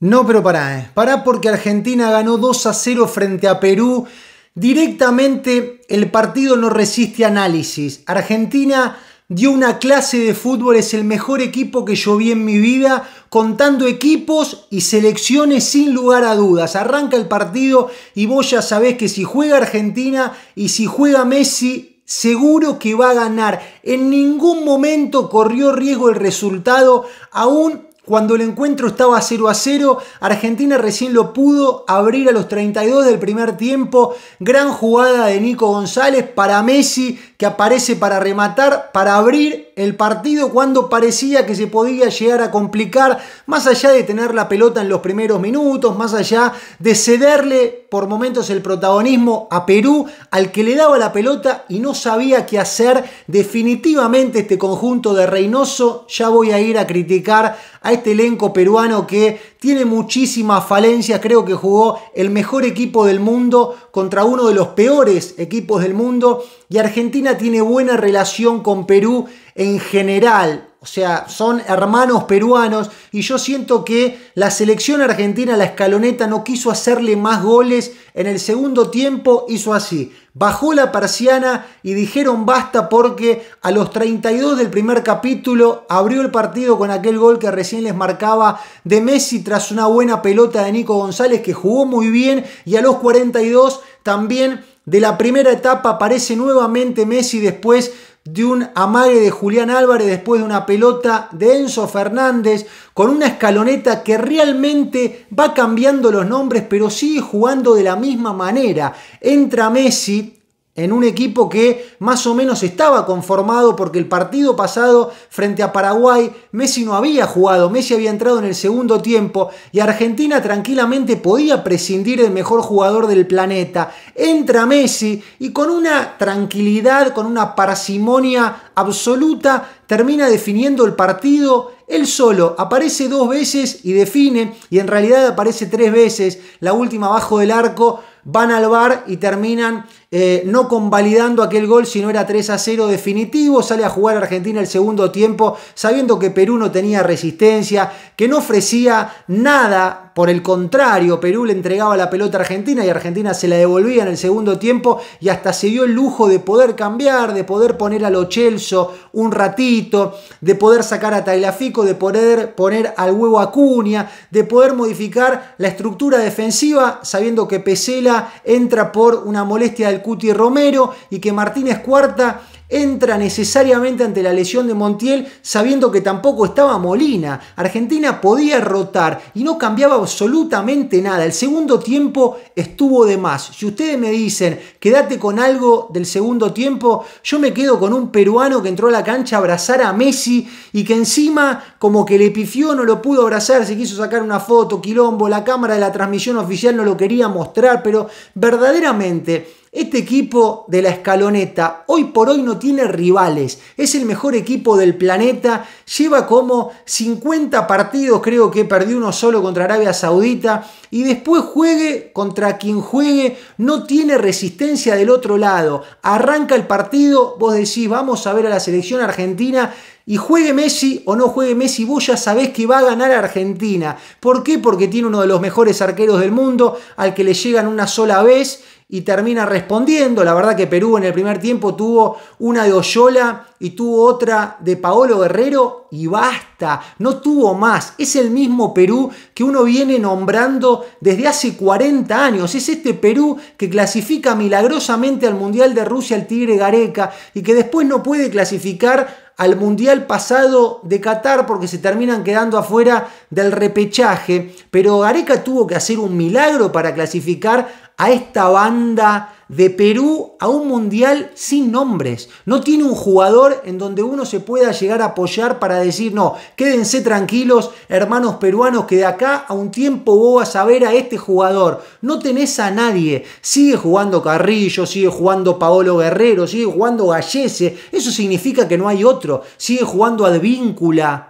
No, pero pará, eh. pará porque Argentina ganó 2 a 0 frente a Perú. Directamente el partido no resiste análisis. Argentina dio una clase de fútbol, es el mejor equipo que yo vi en mi vida, contando equipos y selecciones sin lugar a dudas. Arranca el partido y vos ya sabés que si juega Argentina y si juega Messi, seguro que va a ganar. En ningún momento corrió riesgo el resultado, aún cuando el encuentro estaba 0 a 0, Argentina recién lo pudo abrir a los 32 del primer tiempo. Gran jugada de Nico González para Messi, que aparece para rematar, para abrir el partido cuando parecía que se podía llegar a complicar, más allá de tener la pelota en los primeros minutos, más allá de cederle por momentos el protagonismo a Perú, al que le daba la pelota y no sabía qué hacer. Definitivamente este conjunto de Reynoso, ya voy a ir a criticar a este elenco peruano que tiene muchísimas falencias, creo que jugó el mejor equipo del mundo contra uno de los peores equipos del mundo y Argentina tiene buena relación con Perú en general. O sea, son hermanos peruanos y yo siento que la selección argentina, la escaloneta, no quiso hacerle más goles. En el segundo tiempo hizo así. Bajó la persiana y dijeron basta porque a los 32 del primer capítulo abrió el partido con aquel gol que recién les marcaba de Messi tras una buena pelota de Nico González que jugó muy bien y a los 42 también de la primera etapa aparece nuevamente Messi después de un amague de Julián Álvarez, después de una pelota de Enzo Fernández, con una escaloneta que realmente va cambiando los nombres, pero sigue jugando de la misma manera. Entra Messi en un equipo que más o menos estaba conformado porque el partido pasado frente a Paraguay Messi no había jugado, Messi había entrado en el segundo tiempo y Argentina tranquilamente podía prescindir del mejor jugador del planeta. Entra Messi y con una tranquilidad, con una parsimonia absoluta, termina definiendo el partido él solo aparece dos veces y define, y en realidad aparece tres veces, la última bajo del arco, van al bar y terminan eh, no convalidando aquel gol sino era 3 a 0 definitivo. Sale a jugar Argentina el segundo tiempo sabiendo que Perú no tenía resistencia, que no ofrecía nada. Por el contrario, Perú le entregaba la pelota a Argentina y Argentina se la devolvía en el segundo tiempo y hasta se dio el lujo de poder cambiar, de poder poner a Lo un ratito, de poder sacar a Tailafico, de poder poner al huevo Acuña, de poder modificar la estructura defensiva sabiendo que Pesela entra por una molestia del Cuti Romero y que Martínez Cuarta entra necesariamente ante la lesión de Montiel sabiendo que tampoco estaba Molina. Argentina podía rotar y no cambiaba absolutamente nada. El segundo tiempo estuvo de más. Si ustedes me dicen, quédate con algo del segundo tiempo, yo me quedo con un peruano que entró a la cancha a abrazar a Messi y que encima como que le pifió, no lo pudo abrazar, se quiso sacar una foto, quilombo, la cámara de la transmisión oficial no lo quería mostrar, pero verdaderamente este equipo de la escaloneta hoy por hoy no tiene rivales, es el mejor equipo del planeta, lleva como 50 partidos, creo que perdió uno solo contra Arabia Saudita, y después juegue contra quien juegue, no tiene resistencia del otro lado. Arranca el partido, vos decís, vamos a ver a la selección argentina, y juegue Messi o no juegue Messi, vos ya sabés que va a ganar Argentina. ¿Por qué? Porque tiene uno de los mejores arqueros del mundo, al que le llegan una sola vez y termina respondiendo. La verdad que Perú en el primer tiempo tuvo una de Oyola y tuvo otra de Paolo Guerrero y basta, no tuvo más. Es el mismo Perú que uno viene nombrando desde hace 40 años. Es este Perú que clasifica milagrosamente al Mundial de Rusia el Tigre Gareca y que después no puede clasificar al Mundial pasado de Qatar porque se terminan quedando afuera del repechaje, pero Gareca tuvo que hacer un milagro para clasificar a esta banda de Perú a un mundial sin nombres. No tiene un jugador en donde uno se pueda llegar a apoyar para decir, no, quédense tranquilos, hermanos peruanos, que de acá a un tiempo vos vas a ver a este jugador. No tenés a nadie. Sigue jugando Carrillo, sigue jugando Paolo Guerrero, sigue jugando Gallese. Eso significa que no hay otro. Sigue jugando Advíncula.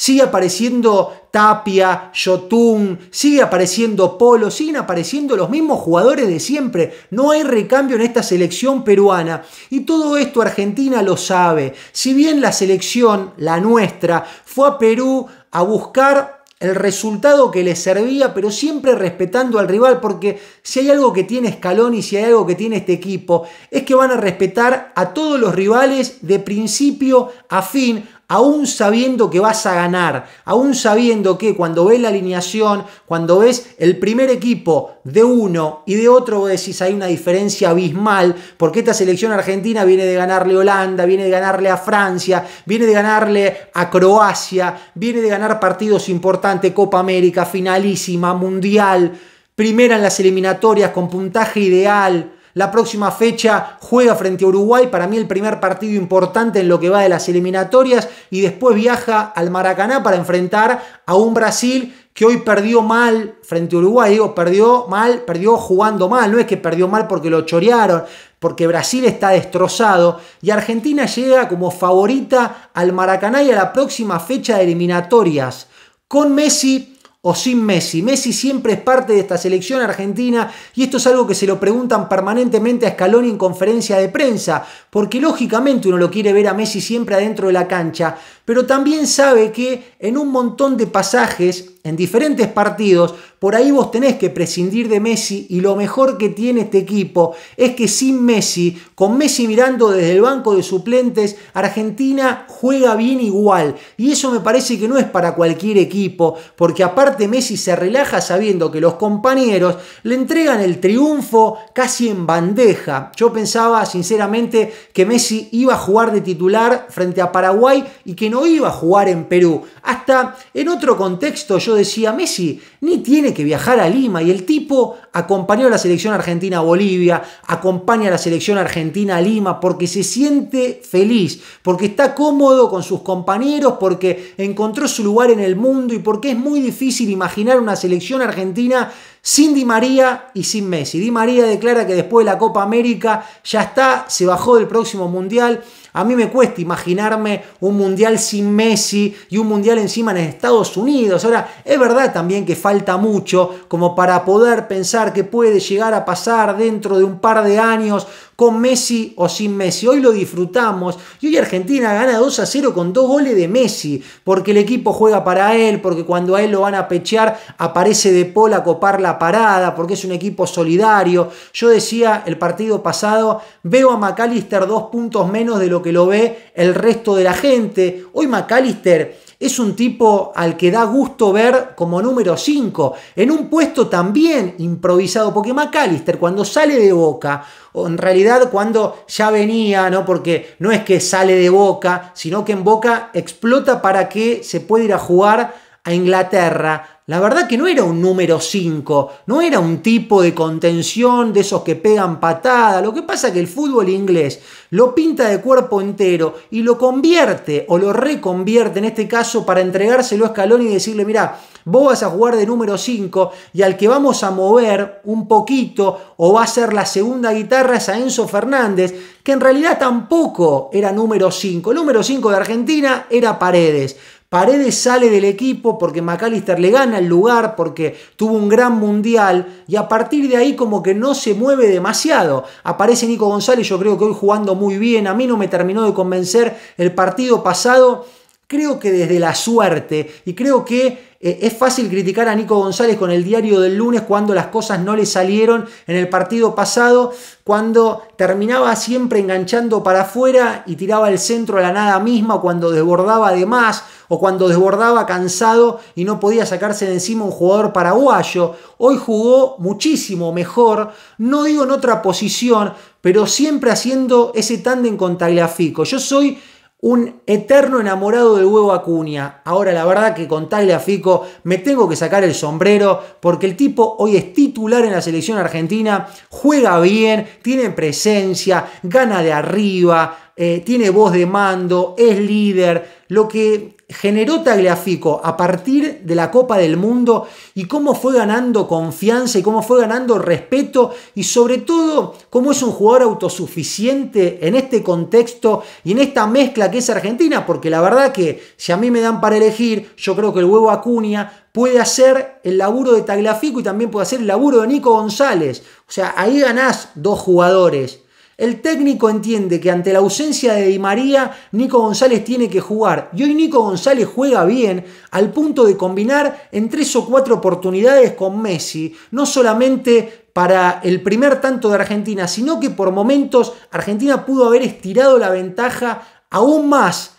Sigue apareciendo Tapia, Shotun, sigue apareciendo Polo, siguen apareciendo los mismos jugadores de siempre. No hay recambio en esta selección peruana. Y todo esto Argentina lo sabe. Si bien la selección, la nuestra, fue a Perú a buscar el resultado que les servía, pero siempre respetando al rival, porque si hay algo que tiene Escalón y si hay algo que tiene este equipo, es que van a respetar a todos los rivales de principio a fin, aún sabiendo que vas a ganar, aún sabiendo que cuando ves la alineación, cuando ves el primer equipo de uno y de otro, vos decís, hay una diferencia abismal, porque esta selección argentina viene de ganarle a Holanda, viene de ganarle a Francia, viene de ganarle a Croacia, viene de ganar partidos importantes, Copa América, finalísima, Mundial, primera en las eliminatorias, con puntaje ideal la próxima fecha juega frente a Uruguay, para mí el primer partido importante en lo que va de las eliminatorias, y después viaja al Maracaná para enfrentar a un Brasil que hoy perdió mal frente a Uruguay, digo, perdió mal, perdió jugando mal, no es que perdió mal porque lo chorearon, porque Brasil está destrozado y Argentina llega como favorita al Maracaná y a la próxima fecha de eliminatorias. Con Messi o sin Messi. Messi siempre es parte de esta selección argentina y esto es algo que se lo preguntan permanentemente a Scaloni en conferencia de prensa, porque lógicamente uno lo quiere ver a Messi siempre adentro de la cancha, pero también sabe que en un montón de pasajes, en diferentes partidos, por ahí vos tenés que prescindir de Messi y lo mejor que tiene este equipo es que sin Messi, con Messi mirando desde el banco de suplentes, Argentina juega bien igual. Y eso me parece que no es para cualquier equipo, porque aparte Messi se relaja sabiendo que los compañeros le entregan el triunfo casi en bandeja. Yo pensaba sinceramente que Messi iba a jugar de titular frente a Paraguay y que no iba a jugar en Perú. Hasta en otro contexto yo decía, Messi ni tiene que viajar a Lima. Y el tipo acompañó a la selección argentina a Bolivia, acompaña a la selección argentina a Lima porque se siente feliz, porque está cómodo con sus compañeros, porque encontró su lugar en el mundo y porque es muy difícil imaginar una selección argentina sin Di María y sin Messi. Di María declara que después de la Copa América ya está, se bajó del próximo mundial. A mí me cuesta imaginarme un mundial sin Messi y un mundial encima en Estados Unidos. Ahora, es verdad también que falta falta mucho como para poder pensar que puede llegar a pasar dentro de un par de años con Messi o sin Messi. Hoy lo disfrutamos y hoy Argentina gana 2 a 0 con dos goles de Messi, porque el equipo juega para él, porque cuando a él lo van a pechear aparece De Paul a copar la parada, porque es un equipo solidario. Yo decía el partido pasado, veo a McAllister dos puntos menos de lo que lo ve el resto de la gente. Hoy McAllister es un tipo al que da gusto ver como número 5, en un puesto también improvisado, porque McAllister cuando sale de boca, o en realidad cuando ya venía, ¿no? porque no es que sale de boca, sino que en boca explota para que se pueda ir a jugar a Inglaterra, la verdad que no era un número 5, no era un tipo de contención de esos que pegan patada. Lo que pasa es que el fútbol inglés lo pinta de cuerpo entero y lo convierte o lo reconvierte en este caso para entregárselo a Escalón y decirle, mira, vos vas a jugar de número 5 y al que vamos a mover un poquito o va a ser la segunda guitarra es a Enzo Fernández, que en realidad tampoco era número 5. El número 5 de Argentina era Paredes. Paredes sale del equipo porque McAllister le gana el lugar, porque tuvo un gran mundial y a partir de ahí como que no se mueve demasiado. Aparece Nico González, yo creo que hoy jugando muy bien, a mí no me terminó de convencer el partido pasado creo que desde la suerte, y creo que eh, es fácil criticar a Nico González con el diario del lunes cuando las cosas no le salieron en el partido pasado, cuando terminaba siempre enganchando para afuera y tiraba el centro a la nada misma, cuando desbordaba de más, o cuando desbordaba cansado y no podía sacarse de encima un jugador paraguayo. Hoy jugó muchísimo mejor, no digo en otra posición, pero siempre haciendo ese tándem con Tagliafico. Yo soy un eterno enamorado de huevo Acuña. Ahora la verdad que con Fico me tengo que sacar el sombrero porque el tipo hoy es titular en la selección argentina, juega bien, tiene presencia, gana de arriba, eh, tiene voz de mando, es líder. Lo que generó Tagliafico a partir de la Copa del Mundo y cómo fue ganando confianza y cómo fue ganando respeto y sobre todo cómo es un jugador autosuficiente en este contexto y en esta mezcla que es Argentina, porque la verdad que si a mí me dan para elegir, yo creo que el huevo Acuña puede hacer el laburo de Tagliafico y también puede hacer el laburo de Nico González. O sea, ahí ganás dos jugadores el técnico entiende que ante la ausencia de Di María, Nico González tiene que jugar. Y hoy Nico González juega bien al punto de combinar en tres o cuatro oportunidades con Messi. No solamente para el primer tanto de Argentina, sino que por momentos Argentina pudo haber estirado la ventaja aún más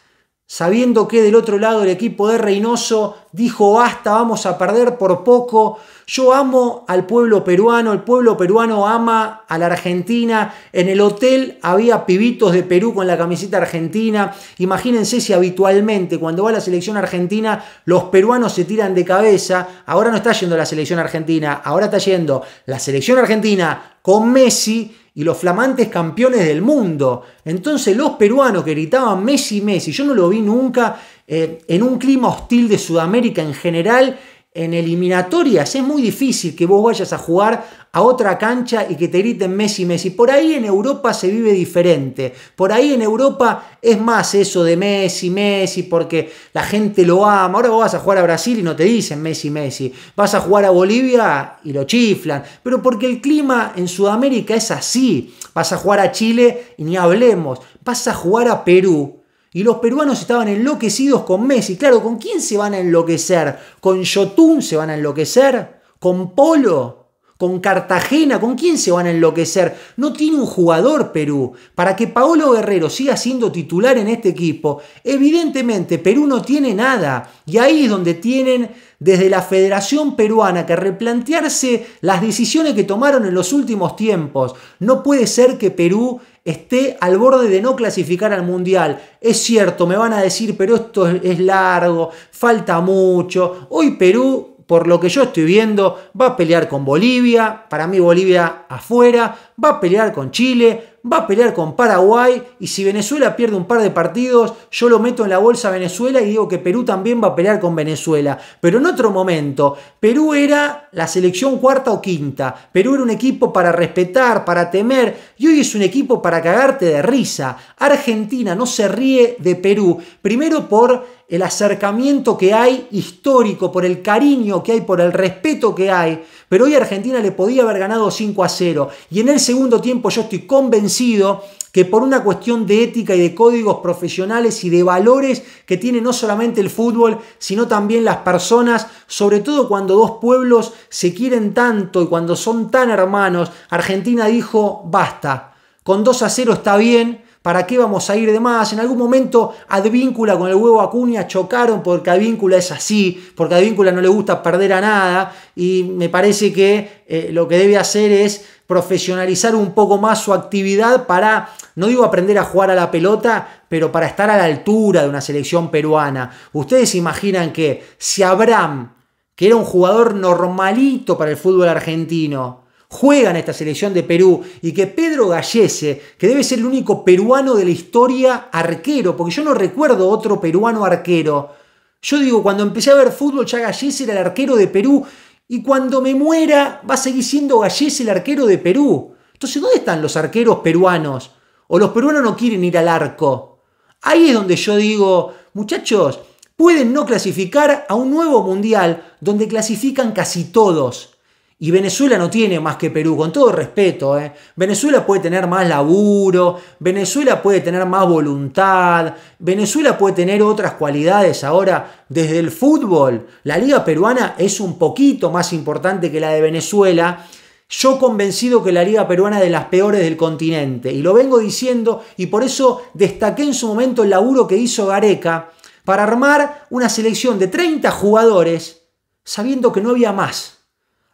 sabiendo que del otro lado el equipo de Reynoso dijo basta, vamos a perder por poco. Yo amo al pueblo peruano, el pueblo peruano ama a la Argentina. En el hotel había pibitos de Perú con la camiseta argentina. Imagínense si habitualmente cuando va la selección argentina los peruanos se tiran de cabeza. Ahora no está yendo la selección argentina, ahora está yendo la selección argentina con Messi y los flamantes campeones del mundo. Entonces los peruanos que gritaban Messi, Messi, yo no lo vi nunca eh, en un clima hostil de Sudamérica en general en eliminatorias es muy difícil que vos vayas a jugar a otra cancha y que te griten Messi, Messi. Por ahí en Europa se vive diferente. Por ahí en Europa es más eso de Messi, Messi, porque la gente lo ama. Ahora vos vas a jugar a Brasil y no te dicen Messi, Messi. Vas a jugar a Bolivia y lo chiflan. Pero porque el clima en Sudamérica es así. Vas a jugar a Chile y ni hablemos. Vas a jugar a Perú y los peruanos estaban enloquecidos con Messi. Claro, ¿con quién se van a enloquecer? ¿Con Jotun se van a enloquecer? ¿Con Polo? ¿Con Cartagena? ¿Con quién se van a enloquecer? No tiene un jugador Perú. Para que Paolo Guerrero siga siendo titular en este equipo, evidentemente Perú no tiene nada. Y ahí es donde tienen desde la Federación Peruana que replantearse las decisiones que tomaron en los últimos tiempos. No puede ser que Perú esté al borde de no clasificar al Mundial. Es cierto, me van a decir, pero esto es largo, falta mucho. Hoy Perú, por lo que yo estoy viendo, va a pelear con Bolivia, para mí Bolivia afuera, va a pelear con Chile, va a pelear con Paraguay y si Venezuela pierde un par de partidos, yo lo meto en la bolsa Venezuela y digo que Perú también va a pelear con Venezuela. Pero en otro momento, Perú era la selección cuarta o quinta, Perú era un equipo para respetar, para temer y hoy es un equipo para cagarte de risa. Argentina no se ríe de Perú, primero por el acercamiento que hay histórico, por el cariño que hay, por el respeto que hay. Pero hoy Argentina le podía haber ganado 5 a 0. Y en el segundo tiempo yo estoy convencido que por una cuestión de ética y de códigos profesionales y de valores que tiene no solamente el fútbol, sino también las personas, sobre todo cuando dos pueblos se quieren tanto y cuando son tan hermanos, Argentina dijo, basta, con 2 a 0 está bien, ¿Para qué vamos a ir de más? En algún momento Advíncula con el huevo Acuña chocaron porque Advíncula es así, porque Advíncula no le gusta perder a nada y me parece que eh, lo que debe hacer es profesionalizar un poco más su actividad para, no digo aprender a jugar a la pelota, pero para estar a la altura de una selección peruana. Ustedes imaginan que si Abraham, que era un jugador normalito para el fútbol argentino, juegan en esta selección de Perú y que Pedro Gallese, que debe ser el único peruano de la historia arquero, porque yo no recuerdo otro peruano arquero. Yo digo, cuando empecé a ver fútbol, ya Gallese era el arquero de Perú y cuando me muera va a seguir siendo Gallese el arquero de Perú. Entonces, ¿dónde están los arqueros peruanos? O los peruanos no quieren ir al arco. Ahí es donde yo digo, muchachos, pueden no clasificar a un nuevo mundial donde clasifican casi todos. Y Venezuela no tiene más que Perú, con todo respeto. ¿eh? Venezuela puede tener más laburo, Venezuela puede tener más voluntad, Venezuela puede tener otras cualidades ahora desde el fútbol. La liga peruana es un poquito más importante que la de Venezuela. Yo convencido que la liga peruana es de las peores del continente, y lo vengo diciendo, y por eso destaqué en su momento el laburo que hizo Gareca para armar una selección de 30 jugadores, sabiendo que no había más.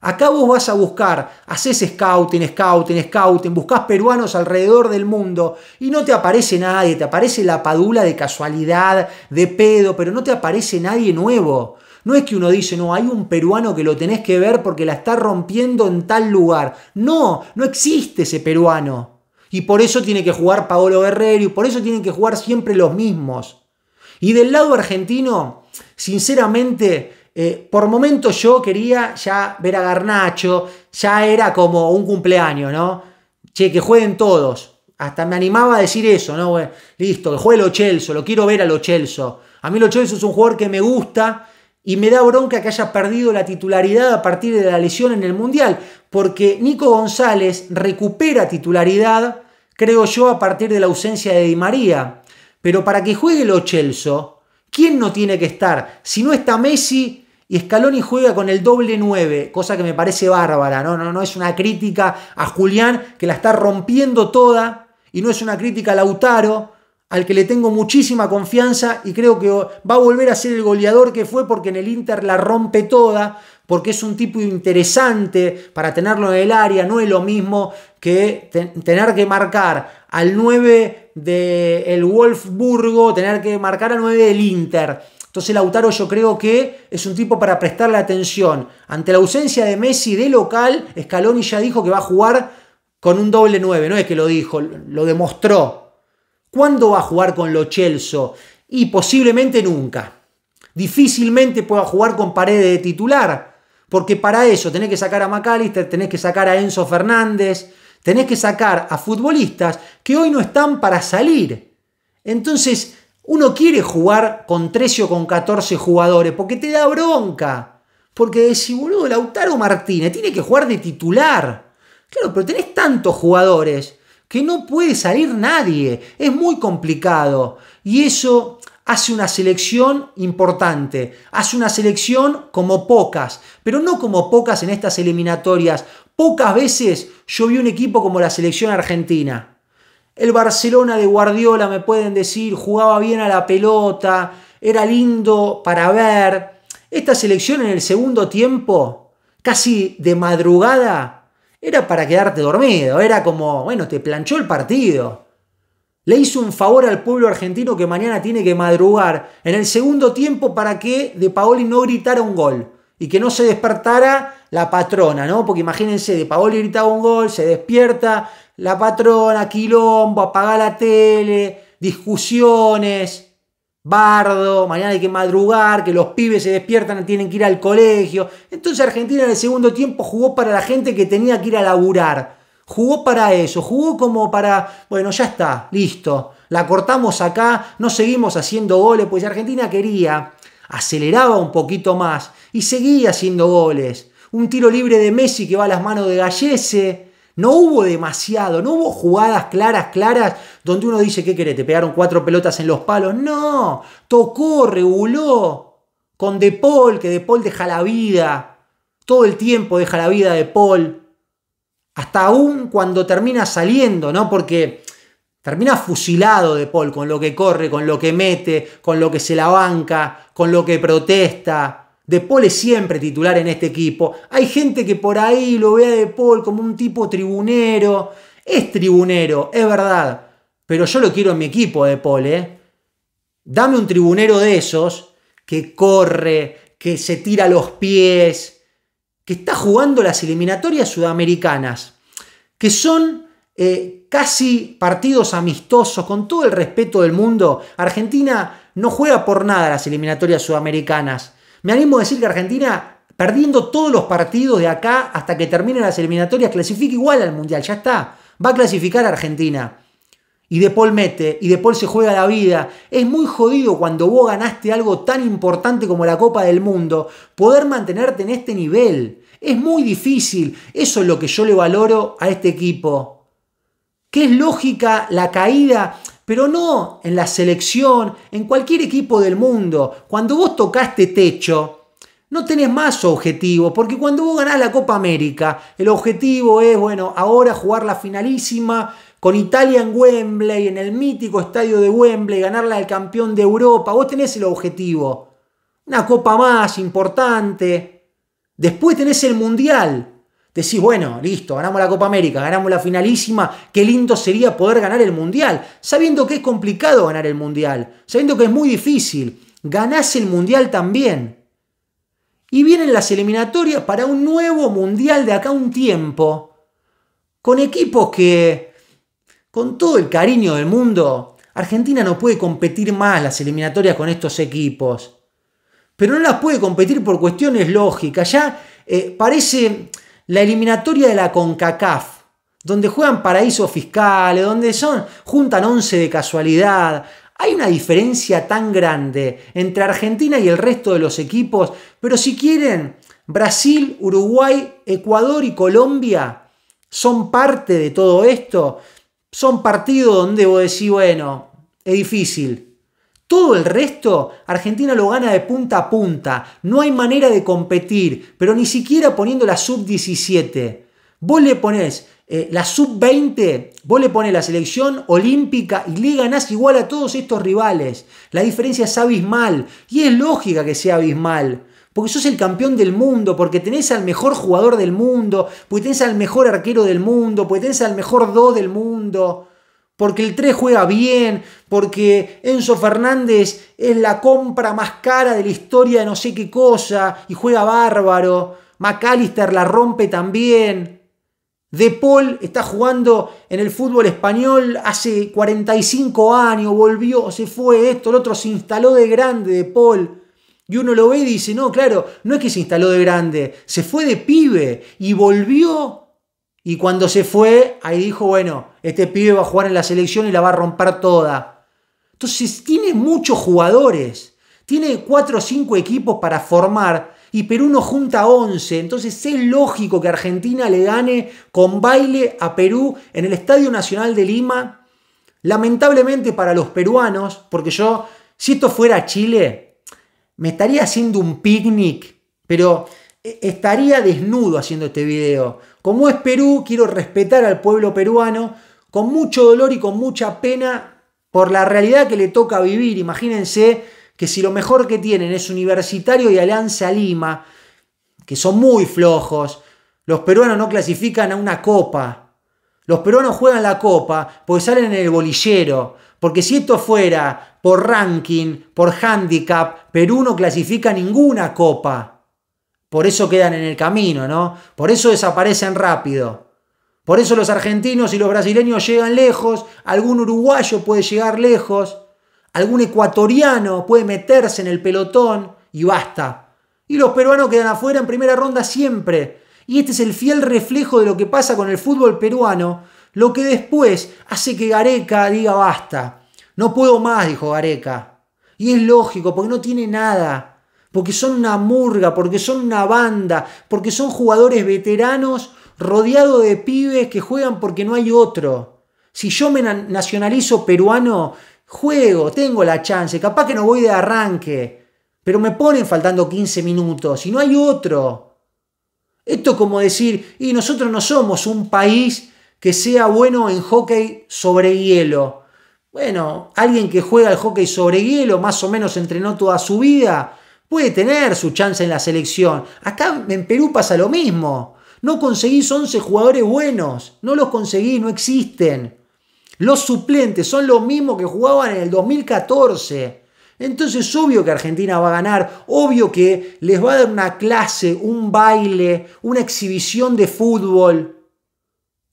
Acá vos vas a buscar, haces scouting, scouting, scouting, buscas peruanos alrededor del mundo y no te aparece nadie, te aparece la padula de casualidad, de pedo, pero no te aparece nadie nuevo. No es que uno dice, no, hay un peruano que lo tenés que ver porque la está rompiendo en tal lugar. No, no existe ese peruano. Y por eso tiene que jugar Paolo Guerrero y por eso tienen que jugar siempre los mismos. Y del lado argentino, sinceramente, eh, por momentos yo quería ya ver a Garnacho, ya era como un cumpleaños, ¿no? Che, que jueguen todos. Hasta me animaba a decir eso, ¿no? listo, que juegue lo lo quiero ver a lo A mí el Ochelso es un jugador que me gusta y me da bronca que haya perdido la titularidad a partir de la lesión en el Mundial, porque Nico González recupera titularidad, creo yo, a partir de la ausencia de Di María. Pero para que juegue el Ochelso, ¿quién no tiene que estar? Si no está Messi, y Scaloni juega con el doble 9, cosa que me parece bárbara, ¿no? No, no es una crítica a Julián, que la está rompiendo toda, y no es una crítica a Lautaro, al que le tengo muchísima confianza y creo que va a volver a ser el goleador que fue porque en el Inter la rompe toda, porque es un tipo interesante para tenerlo en el área, no es lo mismo que tener que marcar al 9 del el Wolfsburgo, tener que marcar al 9 del Inter entonces Lautaro yo creo que es un tipo para prestarle atención. Ante la ausencia de Messi de local, Scaloni ya dijo que va a jugar con un doble 9, no es que lo dijo, lo demostró. ¿Cuándo va a jugar con Lo chelso Y posiblemente nunca. Difícilmente pueda jugar con Paredes de titular, porque para eso tenés que sacar a McAllister, tenés que sacar a Enzo Fernández, tenés que sacar a futbolistas que hoy no están para salir. Entonces, uno quiere jugar con 13 o con 14 jugadores porque te da bronca. Porque decís, boludo, Lautaro Martínez tiene que jugar de titular. Claro, pero tenés tantos jugadores que no puede salir nadie. Es muy complicado. Y eso hace una selección importante. Hace una selección como pocas, pero no como pocas en estas eliminatorias. Pocas veces yo vi un equipo como la selección argentina el Barcelona de Guardiola, me pueden decir, jugaba bien a la pelota, era lindo para ver. Esta selección en el segundo tiempo, casi de madrugada, era para quedarte dormido, era como, bueno, te planchó el partido. Le hizo un favor al pueblo argentino que mañana tiene que madrugar en el segundo tiempo para que De Paoli no gritara un gol y que no se despertara la patrona, ¿no? Porque imagínense, De Paoli gritaba un gol, se despierta, la patrona, quilombo, apaga la tele, discusiones, bardo, mañana hay que madrugar, que los pibes se despiertan, y tienen que ir al colegio. Entonces Argentina en el segundo tiempo jugó para la gente que tenía que ir a laburar. Jugó para eso, jugó como para, bueno, ya está, listo. La cortamos acá, no seguimos haciendo goles, pues Argentina quería, aceleraba un poquito más y seguía haciendo goles. Un tiro libre de Messi que va a las manos de Gallese no hubo demasiado, no hubo jugadas claras, claras, donde uno dice, ¿qué querés? ¿Te pegaron cuatro pelotas en los palos? No, tocó, reguló, con De Paul, que De Paul deja la vida, todo el tiempo deja la vida De Paul, hasta aún cuando termina saliendo, ¿no? Porque termina fusilado De Paul con lo que corre, con lo que mete, con lo que se la banca, con lo que protesta de Paul es siempre titular en este equipo. Hay gente que por ahí lo ve a De Paul como un tipo tribunero. Es tribunero, es verdad. Pero yo lo quiero en mi equipo De Paul, ¿eh? Dame un tribunero de esos que corre, que se tira los pies, que está jugando las eliminatorias sudamericanas, que son eh, casi partidos amistosos, con todo el respeto del mundo. Argentina no juega por nada las eliminatorias sudamericanas. Me animo a decir que Argentina, perdiendo todos los partidos de acá hasta que terminen las eliminatorias, clasifica igual al Mundial, ya está. Va a clasificar Argentina. Y De Paul mete, y De Paul se juega la vida. Es muy jodido cuando vos ganaste algo tan importante como la Copa del Mundo, poder mantenerte en este nivel. Es muy difícil. Eso es lo que yo le valoro a este equipo. ¿Qué es lógica la caída pero no en la selección, en cualquier equipo del mundo. Cuando vos tocaste techo, no tenés más objetivo, porque cuando vos ganás la Copa América, el objetivo es, bueno, ahora jugar la finalísima con Italia en Wembley, en el mítico estadio de Wembley, ganarla al campeón de Europa. Vos tenés el objetivo. Una copa más importante. Después tenés el Mundial decís, bueno, listo, ganamos la Copa América, ganamos la finalísima, qué lindo sería poder ganar el Mundial, sabiendo que es complicado ganar el Mundial, sabiendo que es muy difícil, ganás el Mundial también. Y vienen las eliminatorias para un nuevo Mundial de acá un tiempo, con equipos que, con todo el cariño del mundo, Argentina no puede competir más las eliminatorias con estos equipos. Pero no las puede competir por cuestiones lógicas. Ya eh, parece, la eliminatoria de la CONCACAF, donde juegan paraísos fiscales, donde son, juntan 11 de casualidad. Hay una diferencia tan grande entre Argentina y el resto de los equipos, pero si quieren, Brasil, Uruguay, Ecuador y Colombia son parte de todo esto. Son partidos donde vos decís, bueno, es difícil, todo el resto, Argentina lo gana de punta a punta. No hay manera de competir, pero ni siquiera poniendo la sub-17. Vos le ponés eh, la sub-20, vos le pones la selección olímpica y le ganás igual a todos estos rivales. La diferencia es abismal y es lógica que sea abismal. Porque sos el campeón del mundo, porque tenés al mejor jugador del mundo, porque tenés al mejor arquero del mundo, porque tenés al mejor do del mundo porque el 3 juega bien, porque Enzo Fernández es la compra más cara de la historia de no sé qué cosa y juega bárbaro, McAllister la rompe también, De Paul está jugando en el fútbol español hace 45 años, volvió, se fue esto, el otro se instaló de grande De Paul. Y uno lo ve y dice, no, claro, no es que se instaló de grande, se fue de pibe y volvió y cuando se fue, ahí dijo, bueno, este pibe va a jugar en la selección y la va a romper toda. Entonces tiene muchos jugadores, tiene cuatro o cinco equipos para formar y Perú no junta 11. Entonces es lógico que Argentina le gane con baile a Perú en el Estadio Nacional de Lima. Lamentablemente para los peruanos, porque yo, si esto fuera Chile, me estaría haciendo un picnic, pero e, estaría desnudo haciendo este video. Como es Perú, quiero respetar al pueblo peruano con mucho dolor y con mucha pena por la realidad que le toca vivir. Imagínense que si lo mejor que tienen es Universitario y Alianza Lima, que son muy flojos, los peruanos no clasifican a una copa. Los peruanos juegan la copa porque salen en el bolillero. Porque si esto fuera por ranking, por handicap, Perú no clasifica ninguna copa por eso quedan en el camino, ¿no? Por eso desaparecen rápido. Por eso los argentinos y los brasileños llegan lejos, algún uruguayo puede llegar lejos, algún ecuatoriano puede meterse en el pelotón y basta. Y los peruanos quedan afuera en primera ronda siempre. Y este es el fiel reflejo de lo que pasa con el fútbol peruano, lo que después hace que Gareca diga basta. No puedo más, dijo Gareca. Y es lógico, porque no tiene nada porque son una murga, porque son una banda, porque son jugadores veteranos rodeados de pibes que juegan porque no hay otro. Si yo me nacionalizo peruano, juego, tengo la chance, capaz que no voy de arranque, pero me ponen faltando 15 minutos y no hay otro. Esto es como decir, y nosotros no somos un país que sea bueno en hockey sobre hielo. Bueno, alguien que juega el hockey sobre hielo, más o menos entrenó toda su vida, puede tener su chance en la selección. Acá en Perú pasa lo mismo. No conseguís 11 jugadores buenos, no los conseguís, no existen. Los suplentes son los mismos que jugaban en el 2014. Entonces, obvio que Argentina va a ganar, obvio que les va a dar una clase, un baile, una exhibición de fútbol,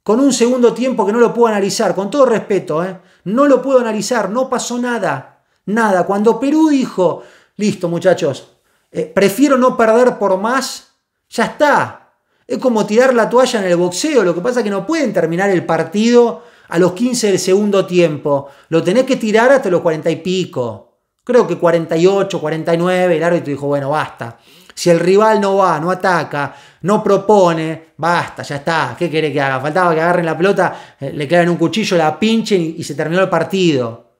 con un segundo tiempo que no lo puedo analizar, con todo respeto, ¿eh? no lo puedo analizar, no pasó nada, nada. Cuando Perú dijo, listo muchachos, eh, prefiero no perder por más, ya está. Es como tirar la toalla en el boxeo, lo que pasa es que no pueden terminar el partido a los 15 del segundo tiempo, lo tenés que tirar hasta los 40 y pico. Creo que 48, 49, el árbitro dijo, bueno, basta. Si el rival no va, no ataca, no propone, basta, ya está. ¿Qué querés que haga? Faltaba que agarren la pelota, eh, le claven un cuchillo, la pinchen y se terminó el partido.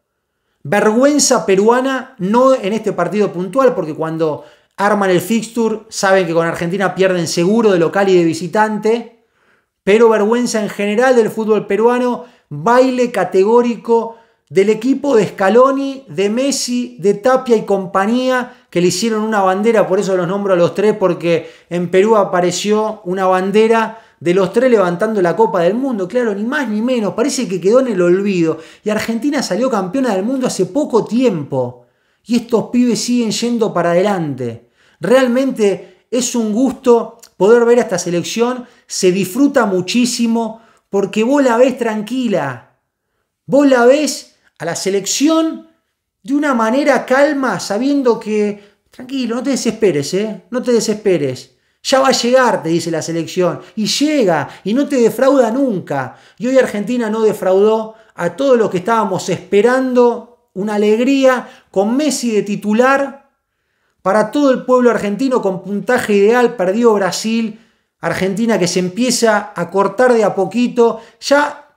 Vergüenza peruana, no en este partido puntual, porque cuando arman el fixture saben que con Argentina pierden seguro de local y de visitante, pero vergüenza en general del fútbol peruano, baile categórico del equipo de Scaloni, de Messi, de Tapia y compañía, que le hicieron una bandera, por eso los nombro a los tres, porque en Perú apareció una bandera de los tres levantando la Copa del Mundo, claro, ni más ni menos, parece que quedó en el olvido. Y Argentina salió campeona del mundo hace poco tiempo. Y estos pibes siguen yendo para adelante. Realmente es un gusto poder ver a esta selección, se disfruta muchísimo porque vos la ves tranquila, vos la ves a la selección de una manera calma, sabiendo que, tranquilo, no te desesperes, ¿eh? no te desesperes. Ya va a llegar, te dice la selección, y llega, y no te defrauda nunca. Y hoy Argentina no defraudó a todos los que estábamos esperando, una alegría, con Messi de titular, para todo el pueblo argentino con puntaje ideal, perdió Brasil, Argentina que se empieza a cortar de a poquito, ya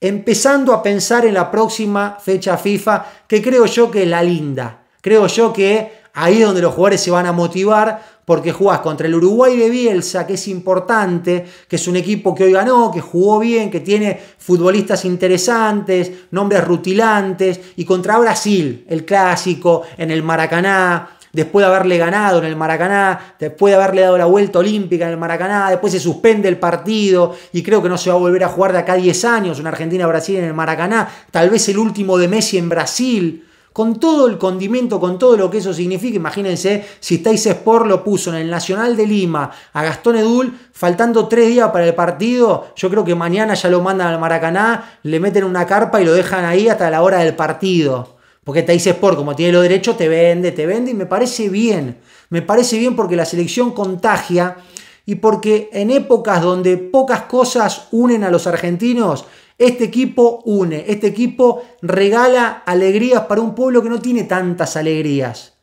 empezando a pensar en la próxima fecha FIFA, que creo yo que es la linda. Creo yo que ahí es donde los jugadores se van a motivar, porque jugás contra el Uruguay de Bielsa, que es importante, que es un equipo que hoy ganó, que jugó bien, que tiene futbolistas interesantes, nombres rutilantes, y contra Brasil, el clásico, en el Maracaná, después de haberle ganado en el Maracaná, después de haberle dado la vuelta olímpica en el Maracaná, después se suspende el partido y creo que no se va a volver a jugar de acá 10 años, una Argentina-Brasil en el Maracaná, tal vez el último de Messi en Brasil con todo el condimento, con todo lo que eso significa. Imagínense si Tais Sport lo puso en el Nacional de Lima a Gastón Edul, faltando tres días para el partido. Yo creo que mañana ya lo mandan al Maracaná, le meten una carpa y lo dejan ahí hasta la hora del partido. Porque Tais Sport, como tiene los derechos, te vende, te vende y me parece bien. Me parece bien porque la selección contagia y porque en épocas donde pocas cosas unen a los argentinos, este equipo une, este equipo regala alegrías para un pueblo que no tiene tantas alegrías.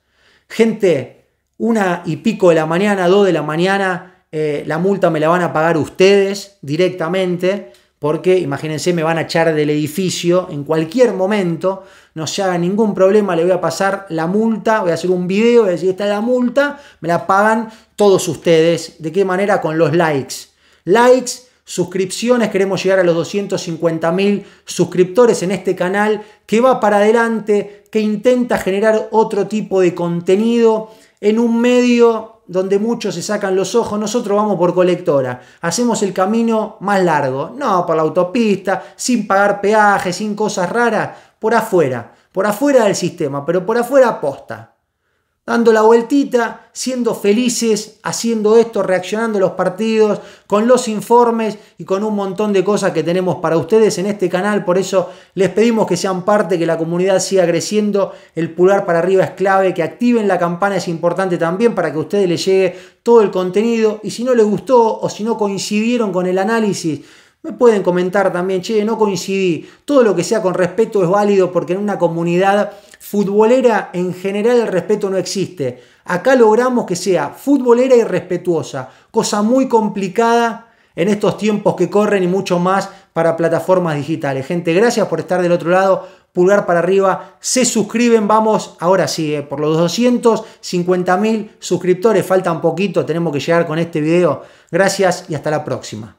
Gente, una y pico de la mañana, dos de la mañana, eh, la multa me la van a pagar ustedes directamente, porque imagínense, me van a echar del edificio en cualquier momento, no se haga ningún problema, le voy a pasar la multa, voy a hacer un video, voy a decir, esta es la multa, me la pagan todos ustedes. ¿De qué manera? Con los likes. Likes suscripciones, queremos llegar a los 250.000 mil suscriptores en este canal que va para adelante, que intenta generar otro tipo de contenido en un medio donde muchos se sacan los ojos, nosotros vamos por colectora, hacemos el camino más largo, no por la autopista, sin pagar peajes, sin cosas raras, por afuera, por afuera del sistema, pero por afuera aposta dando la vueltita, siendo felices, haciendo esto, reaccionando a los partidos, con los informes y con un montón de cosas que tenemos para ustedes en este canal. Por eso les pedimos que sean parte, que la comunidad siga creciendo, el pulgar para arriba es clave, que activen la campana es importante también para que a ustedes les llegue todo el contenido. Y si no les gustó o si no coincidieron con el análisis, me pueden comentar también, che, no coincidí. Todo lo que sea con respeto es válido porque en una comunidad futbolera en general el respeto no existe. Acá logramos que sea futbolera y respetuosa, cosa muy complicada en estos tiempos que corren y mucho más para plataformas digitales. Gente, gracias por estar del otro lado. Pulgar para arriba, se suscriben, vamos, ahora sí, eh, por los 250.000 mil suscriptores, un poquito, tenemos que llegar con este video. Gracias y hasta la próxima.